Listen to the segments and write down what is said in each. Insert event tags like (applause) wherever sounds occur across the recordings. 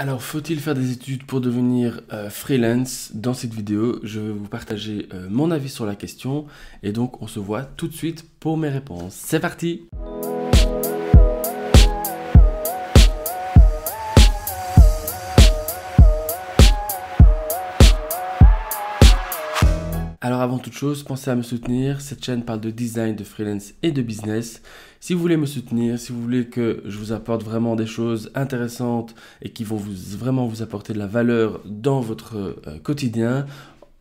Alors, faut-il faire des études pour devenir euh, freelance Dans cette vidéo, je vais vous partager euh, mon avis sur la question et donc on se voit tout de suite pour mes réponses. C'est parti avant toute chose, pensez à me soutenir. Cette chaîne parle de design, de freelance et de business. Si vous voulez me soutenir, si vous voulez que je vous apporte vraiment des choses intéressantes et qui vont vraiment vous apporter de la valeur dans votre euh, quotidien,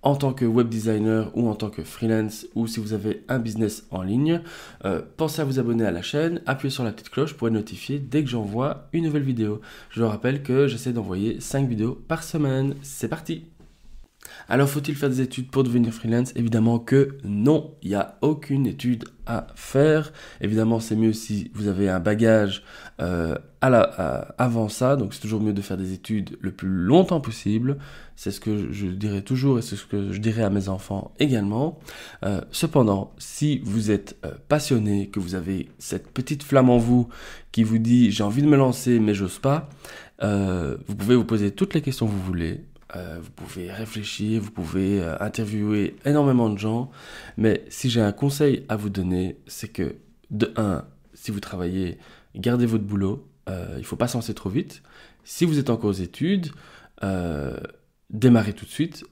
en tant que web designer ou en tant que freelance ou si vous avez un business en ligne, euh, pensez à vous abonner à la chaîne, appuyez sur la petite cloche pour être notifié dès que j'envoie une nouvelle vidéo. Je vous rappelle que j'essaie d'envoyer 5 vidéos par semaine. C'est parti alors faut-il faire des études pour devenir freelance Évidemment que non, il n'y a aucune étude à faire. Évidemment c'est mieux si vous avez un bagage euh, à avant ça, donc c'est toujours mieux de faire des études le plus longtemps possible. C'est ce que je dirais toujours et c'est ce que je dirais à mes enfants également. Euh, cependant, si vous êtes euh, passionné, que vous avez cette petite flamme en vous qui vous dit j'ai envie de me lancer mais j'ose pas, vous pouvez vous poser toutes les questions que vous voulez euh, vous pouvez réfléchir, vous pouvez euh, interviewer énormément de gens, mais si j'ai un conseil à vous donner, c'est que de 1, si vous travaillez, gardez votre boulot, euh, il ne faut pas s'en trop vite. Si vous êtes encore aux études, démarrez tout de suite,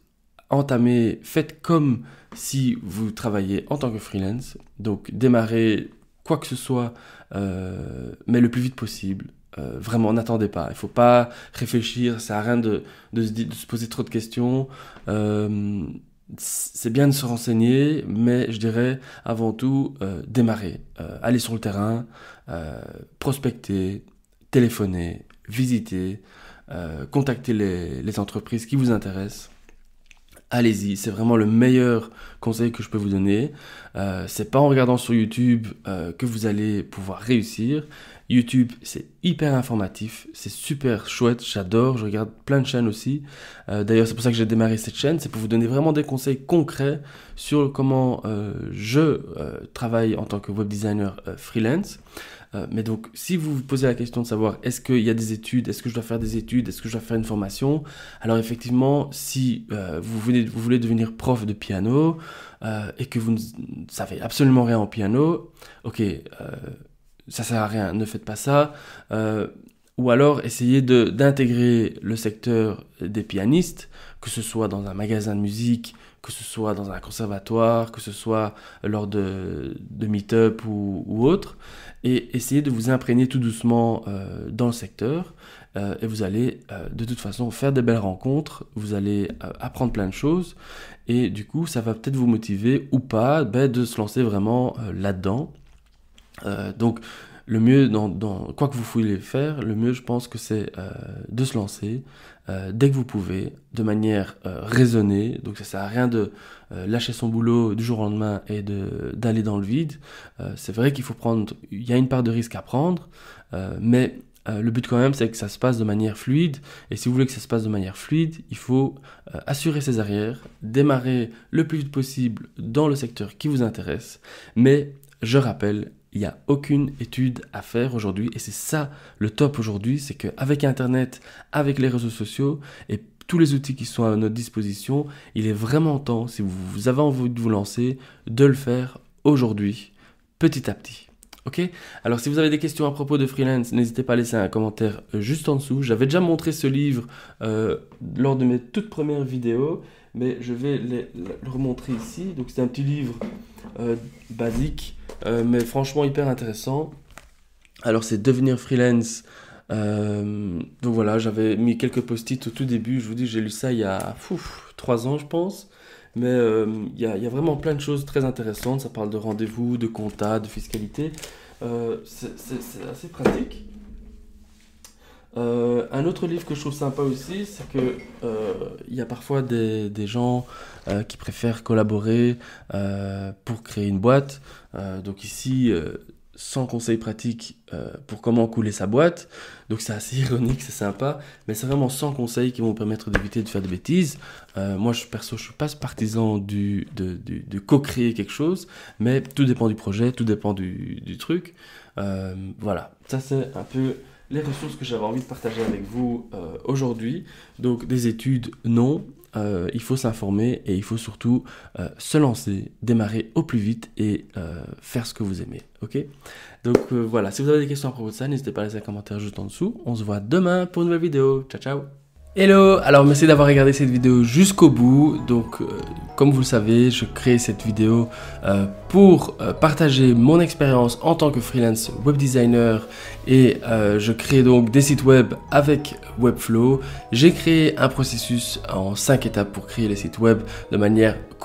entamez, faites comme si vous travaillez en tant que freelance, donc démarrez quoi que ce soit, mais le plus vite possible, euh, vraiment, n'attendez pas. Il ne faut pas réfléchir. Ça à rien de, se, poser trop de questions. Euh, c'est bien de se renseigner, mais je dirais avant tout euh, démarrer. aller sur le terrain, prospecter, téléphoner, visiter, contacter les, entreprises qui vous intéressent allez-y, c'est vraiment le meilleur conseil que je peux vous donner. c'est pas en regardant sur YouTube que vous allez pouvoir réussir, YouTube, c'est hyper informatif, c'est super chouette, j'adore, je regarde plein de chaînes aussi. Euh, d'ailleurs, c'est pour ça que j'ai démarré cette chaîne, c'est pour vous donner vraiment des conseils concrets sur comment euh, je euh, travaille en tant que web designer freelance. mais donc, si vous vous posez la question de savoir est-ce qu'il y a des études, est-ce que je dois faire des études, est-ce que je dois faire une formation, alors effectivement, si vous, voulez, vous voulez devenir prof de piano et que vous ne savez absolument rien en piano, ok ça sert à rien, ne faites pas ça. Euh, ou alors essayez d'intégrer le secteur des pianistes, que ce soit dans un magasin de musique, que ce soit dans un conservatoire, que ce soit lors de, de meet-up ou, autre, et essayez de vous imprégner tout doucement euh, dans le secteur, euh, et vous allez de toute façon faire des belles rencontres, vous allez apprendre plein de choses, et du coup ça va peut-être vous motiver ou pas ben, de se lancer vraiment là-dedans. Euh, donc, le mieux, dans, quoi que vous voulez faire, le mieux, je pense que c'est euh, de se lancer euh, dès que vous pouvez, de manière raisonnée. Donc, ça sert à rien de lâcher son boulot du jour au lendemain et d'aller dans le vide. c'est vrai qu'il faut prendre, il y a une part de risque à prendre, mais le but quand même, c'est que ça se passe de manière fluide. Et si vous voulez que ça se passe de manière fluide, il faut assurer ses arrières, démarrer le plus vite possible dans le secteur qui vous intéresse, mais je rappelle il n'y a aucune étude à faire aujourd'hui. Et c'est ça le top aujourd'hui, c'est qu'avec Internet, avec les réseaux sociaux et tous les outils qui sont à notre disposition, il est vraiment temps, si vous avez envie de vous lancer, de le faire aujourd'hui, petit à petit. Ok Alors si vous avez des questions à propos de freelance, n'hésitez pas à laisser un commentaire euh, juste en dessous. J'avais déjà montré ce livre euh, lors de mes toutes premières vidéos, mais je vais le remontrer ici. Donc c'est un petit livre euh, basique euh, mais franchement, hyper intéressant. Alors, c'est devenir freelance. Euh, donc voilà, j'avais mis quelques post-it au tout début. Je vous dis, j'ai lu ça il y a ouf, 3 ans, je pense. Mais euh, il y, a, y, a vraiment plein de choses très intéressantes. Ça parle de rendez-vous, de compta, de fiscalité. c'est assez pratique. Euh, un autre livre que je trouve sympa aussi, c'est que euh, il y a parfois des, gens euh, qui préfèrent collaborer pour créer une boîte. donc ici, sans conseils pratiques pour comment couler sa boîte. Donc c'est assez (laughs) ironique, c'est sympa, mais c'est vraiment sans conseils qui vont vous permettre d'éviter de faire des bêtises. moi, je, perso, je suis pas partisan de, co-créer quelque chose, mais tout dépend du projet, tout dépend du truc. voilà, ça c'est un peu les ressources que j'avais envie de partager avec vous euh, aujourd'hui. Donc des études, non, euh, il faut s'informer et il faut surtout euh, se lancer, démarrer au plus vite et faire ce que vous aimez. Ok Donc voilà, si vous avez des questions à propos de ça, n'hésitez pas à laisser un commentaire juste en dessous. On se voit demain pour une nouvelle vidéo. Ciao ciao Hello Alors merci d'avoir regardé cette vidéo jusqu'au bout. Donc euh, comme vous le savez, je crée cette vidéo euh, pour euh, partager mon expérience en tant que freelance web designer et je crée donc des sites web avec Webflow. J'ai créé un processus en 5 étapes pour créer les sites web de manière